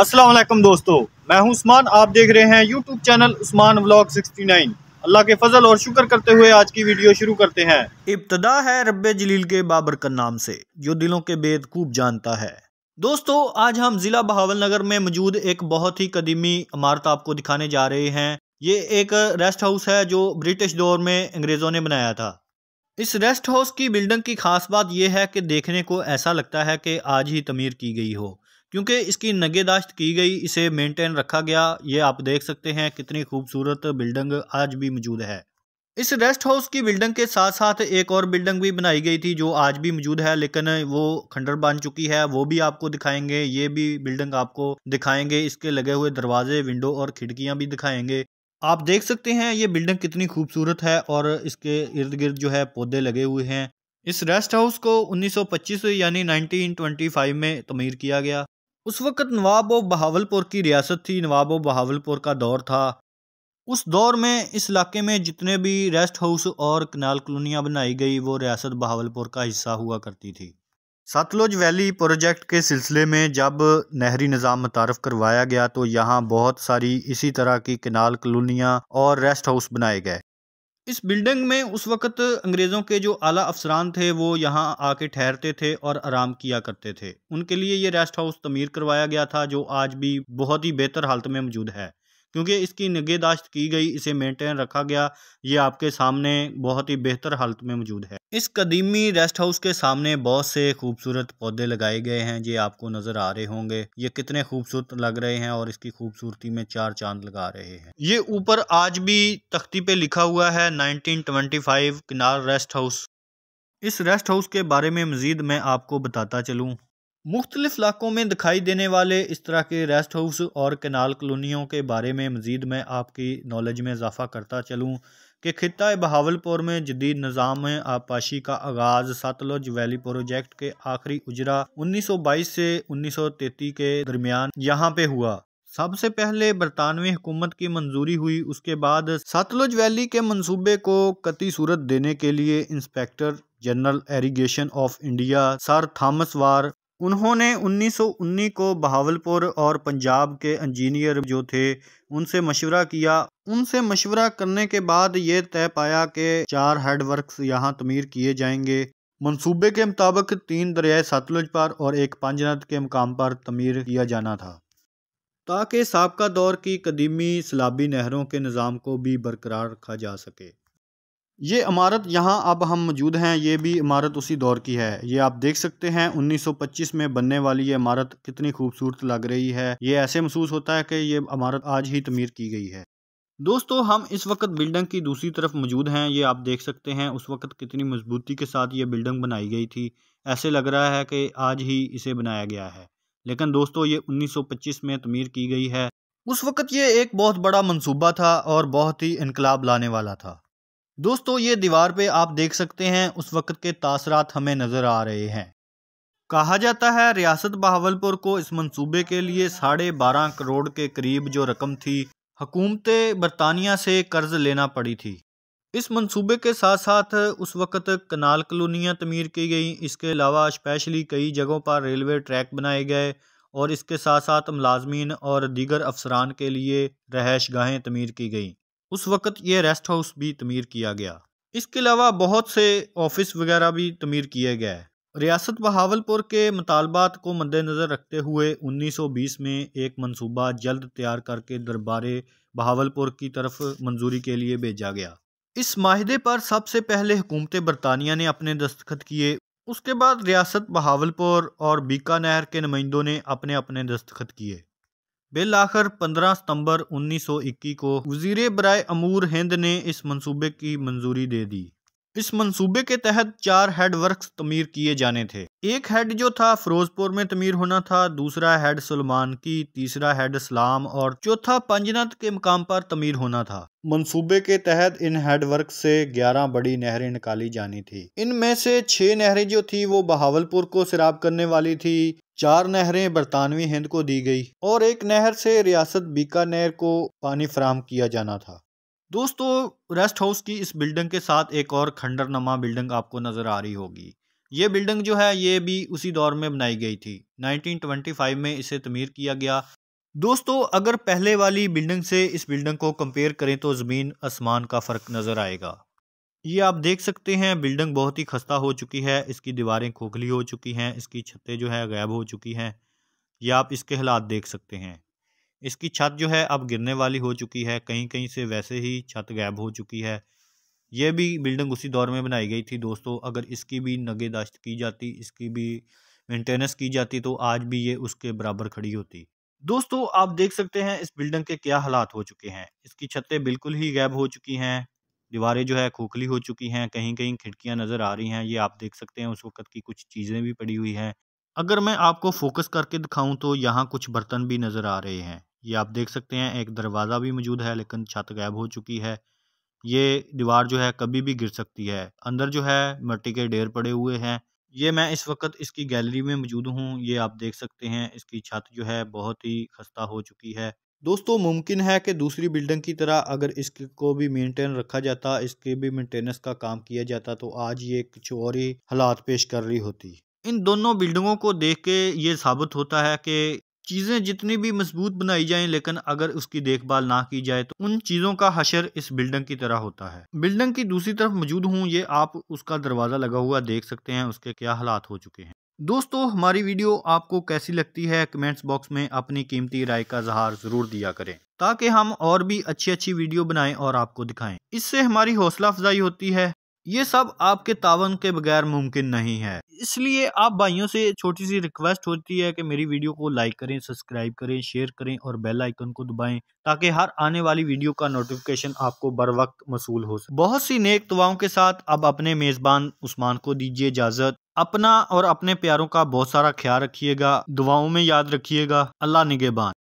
असलम दोस्तों मैं हूं उस्मान आप देख रहे हैं YouTube चैनल उस्मान व्लॉग 69 अल्लाह के फजल और शुक्र करते हुए आज की वीडियो शुरू करते हैं इब्तदा है रब जलील के बाबर का नाम से जो दिलों के बेदकूब जानता है दोस्तों आज हम ज़िला बहावल नगर में मौजूद एक बहुत ही कदीमी इमारत आपको दिखाने जा रहे हैं ये एक रेस्ट हाउस है जो ब्रिटिश दौर में अंग्रेज़ों ने बनाया था इस रेस्ट हाउस की बिल्डिंग की खास बात यह है कि देखने को ऐसा लगता है कि आज ही तमीर की गई हो क्योंकि इसकी नगेदाश्त की गई इसे मेंटेन रखा गया ये आप देख सकते हैं कितनी खूबसूरत बिल्डिंग आज भी मौजूद है इस रेस्ट हाउस की बिल्डिंग के साथ साथ एक और बिल्डिंग भी बनाई गई थी जो आज भी मौजूद है लेकिन वो खंडर बन चुकी है वो भी आपको दिखाएंगे ये भी बिल्डिंग आपको दिखाएंगे इसके लगे हुए दरवाजे विंडो और खिड़कियां भी दिखाएंगे आप देख सकते हैं ये बिल्डिंग कितनी खूबसूरत है और इसके इर्द गिर्द जो है पौधे लगे हुए हैं इस रेस्ट हाउस को 1925 यानी 1925 में तमीर किया गया उस वक़्त नवाब व बहावलपुर की रियासत थी नवाब व बहावलपुर का दौर था उस दौर में इस इलाके में जितने भी रेस्ट हाउस और कनाल कलोनियाँ बनाई गई वो रियासत बहावलपुर का हिस्सा हुआ करती थी सतलुज वैली प्रोजेक्ट के सिलसिले में जब नहरी निज़ाम मुतारफ़ करवाया गया तो यहाँ बहुत सारी इसी तरह की कनाल कलोनियाँ और रेस्ट हाउस बनाए गए इस बिल्डिंग में उस वक़्त अंग्रेज़ों के जो आला अफसरान थे वो यहाँ आके ठहरते थे और आराम किया करते थे उनके लिए ये रेस्ट हाउस तमीर करवाया गया था जो आज भी बहुत ही बेहतर हालत में मौजूद है क्योंकि इसकी निगहदाश्त की गई इसे मेंटेन रखा गया ये आपके सामने बहुत ही बेहतर हालत में मौजूद है इस कदीमी रेस्ट हाउस के सामने बहुत से खूबसूरत पौधे लगाए गए हैं ये आपको नज़र आ रहे होंगे ये कितने खूबसूरत लग रहे हैं और इसकी खूबसूरती में चार चांद लगा रहे हैं ये ऊपर आज भी तख्ती पे लिखा हुआ है नाइनटीन किनार रेस्ट हाउस इस रेस्ट हाउस के बारे में मज़ीद मैं आपको बताता चलूँ मुख्तलिफ इलाकों में दिखाई देने वाले इस तरह के रेस्ट हाउस और कैनाल कलोनियों के बारे में मज़ीद मैं आपकी नॉलेज में इजाफ़ा करता चलूँ कि खिता बहावलपुर में जदीद निज़ाम आबपाशी का आगाज़ सतलुज वैली प्रोजेक्ट के आखिरी उजरा 1922 से 1933 के दरमियान यहाँ पे हुआ सबसे पहले बरतानवी हुकूमत की मंजूरी हुई उसके बाद सतलुज वैली के मंसूबे को कति सूरत देने के लिए inspector general irrigation of India sir Thomas Ward उन्होंने 1919 को बहावलपुर और पंजाब के इंजीनियर जो थे उनसे मशवरा किया उनसे मशवरा करने के बाद ये तय पाया कि चार हेड यहाँ तमीर किए जाएंगे मंसूबे के मुताबिक तीन दरियाए सतलुज पर और एक पंजनद के मकाम पर तमीर किया जाना था ताकि सबका दौर की कदीमी सलाबी नहरों के निज़ाम को भी बरकरार रखा जा सके ये इमारत यहाँ अब हम मौजूद हैं ये भी इमारत उसी दौर की है ये आप देख सकते हैं 1925 में बनने वाली ये इमारत कितनी खूबसूरत लग रही है ये ऐसे महसूस होता है कि ये इमारत आज ही तमीर की गई है दोस्तों हम इस वक्त बिल्डिंग की दूसरी तरफ मौजूद हैं ये आप देख सकते हैं उस वक्त कितनी मजबूती के साथ ये बिल्डिंग बनाई गई थी ऐसे लग रहा है कि आज ही इसे बनाया गया है लेकिन दोस्तों ये उन्नीस में तमीर की गई है उस वक्त ये एक बहुत बड़ा मनसूबा था और बहुत ही इनकलाब लाने वाला था दोस्तों ये दीवार पे आप देख सकते हैं उस वक्त के तासरात हमें नज़र आ रहे हैं कहा जाता है रियासत बहावलपुर को इस मंसूबे के लिए साढ़े बारह करोड़ के करीब जो रकम थी हकूमत बरतानिया से कर्ज लेना पड़ी थी इस मंसूबे के साथ साथ उस वक्त कनाल कलोनियाँ तमीर की गई इसके अलावा स्पेशली कई जगहों पर रेलवे ट्रैक बनाए गए और इसके साथ साथ मुलाजमीन और दीगर अफसरान के लिए रहायश गाहें तमीर की गई उस वक़्त ये रेस्ट हाउस भी तमीर किया गया इसके अलावा बहुत से ऑफिस वगैरह भी तमीर किए गए रियासत बहावलपुर के मुतालबात को मद्देनज़र रखते हुए 1920 में एक मंसूबा जल्द तैयार करके दरबार बहावलपुर की तरफ मंजूरी के लिए भेजा गया इस माहदे पर सबसे पहले हुकूमत बरतानिया ने अपने दस्तखत किए उसके बाद रियासत बहावलपुर और बीकानेर के नुमाइंदों ने अपने अपने दस्तखत किए बिल आखिर पंद्रह सितंबर 1921 को वजीर बरए अमूर हिंद ने इस मंसूबे की मंजूरी दे दी इस मंसूबे के तहत चार हेड वर्क्स तमीर किए जाने थे एक हेड जो था फिरोजपुर में तमीर होना था दूसरा हेड सलमान की तीसरा हेड इस्लाम और चौथा पंजनत के मकाम पर तमीर होना था मंसूबे के तहत इन हेड वर्क से 11 बड़ी नहरें निकाली जानी थी इनमें से छह नहरें जो थी वो बहावलपुर को सिराब करने वाली थी चार नहरें बरतानवी हिंद को दी गई और एक नहर से रियासत बीकानेर को पानी फराम किया जाना था दोस्तों रेस्ट हाउस की इस बिल्डिंग के साथ एक और खंडरनमा बिल्डिंग आपको नज़र आ रही होगी ये बिल्डिंग जो है ये भी उसी दौर में बनाई गई थी 1925 में इसे तमीर किया गया दोस्तों अगर पहले वाली बिल्डिंग से इस बिल्डिंग को कंपेयर करें तो ज़मीन आसमान का फ़र्क नज़र आएगा ये आप देख सकते हैं बिल्डिंग बहुत ही खस्ता हो चुकी है इसकी दीवारें खोखली हो चुकी हैं इसकी छतें जो है गायब हो चुकी हैं ये आप इसके हालात देख सकते हैं इसकी छत जो है अब गिरने वाली हो चुकी है कहीं कहीं से वैसे ही छत गायब हो चुकी है ये भी बिल्डिंग उसी दौर में बनाई गई थी दोस्तों अगर इसकी भी नगेदाश्त की जाती इसकी भी मेंटेनेंस की जाती तो आज भी ये उसके बराबर खड़ी होती दोस्तों आप देख सकते हैं इस बिल्डिंग के क्या हालात हो चुके हैं इसकी छतें बिल्कुल ही गैब हो चुकी हैं दीवारें जो है खोखली हो चुकी हैं कहीं कहीं खिड़कियां नज़र आ रही हैं ये आप देख सकते हैं उस वक़्त की कुछ चीज़ें भी पड़ी हुई हैं अगर मैं आपको फोकस करके दिखाऊं तो यहाँ कुछ बर्तन भी नज़र आ रहे हैं ये आप देख सकते हैं एक दरवाज़ा भी मौजूद है लेकिन छत गायब हो चुकी है ये दीवार जो है कभी भी गिर सकती है अंदर जो है मट्टी के ढेर पड़े हुए हैं ये मैं इस वक्त इसकी गैलरी में मौजूद हूँ ये आप देख सकते हैं इसकी छत जो है बहुत ही खस्ता हो चुकी है दोस्तों मुमकिन है कि दूसरी बिल्डिंग की तरह अगर इसके को भी मेंटेन रखा जाता इसके भी मेंटेनेंस का काम किया जाता तो आज ये कुछ और ही हालात पेश कर रही होती इन दोनों बिल्डिंगों को देख के ये साबित होता है कि चीज़ें जितनी भी मजबूत बनाई जाएं लेकिन अगर उसकी देखभाल ना की जाए तो उन चीज़ों का हशर इस बिल्डिंग की तरह होता है बिल्डिंग की दूसरी तरफ मौजूद हूँ ये आप उसका दरवाज़ा लगा हुआ देख सकते हैं उसके क्या हालात हो चुके हैं दोस्तों हमारी वीडियो आपको कैसी लगती है कमेंट्स बॉक्स में अपनी कीमती राय का जहार ज़रूर दिया करें ताकि हम और भी अच्छी अच्छी वीडियो बनाएं और आपको दिखाएं इससे हमारी हौसला अफजाई होती है ये सब आपके तावन के बगैर मुमकिन नहीं है इसलिए आप भाइयों से छोटी सी रिक्वेस्ट होती है कि मेरी वीडियो को लाइक करें सब्सक्राइब करें शेयर करें और बेल आइकन को दबाएं ताकि हर आने वाली वीडियो का नोटिफिकेशन आपको बर वक्त मसूल हो सके बहुत सी नेक दुआओं के साथ अब अपने मेज़बान उस्मान को दीजिए इजाज़त अपना और अपने प्यारों का बहुत सारा ख्याल रखिएगा दुआओं में याद रखिएगा अल्लाह निगेबान